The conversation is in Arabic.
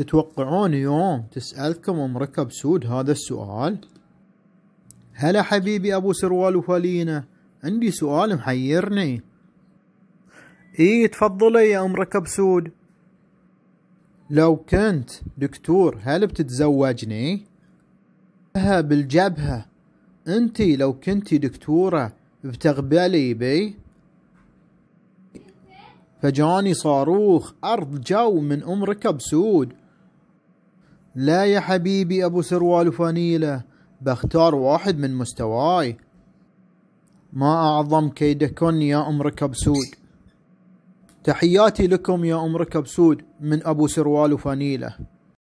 تتوقعون يوم تسألكم أمريكا بسود هذا السؤال؟ هلا حبيبي أبو سروال وفالينا عندي سؤال محيرني إيه تفضلي يا ركب سود لو كنت دكتور هل بتتزوجني؟ بالجبهة انتي لو كنتي دكتورة بتقبلي بي؟ فجاني صاروخ أرض جو من ركب سود لا يا حبيبي أبو سروال وفانيلة بختار واحد من مستواي ما أعظم كيدكن يا أم ركب سود تحياتي لكم يا أم ركب سود من أبو سروال وفانيلة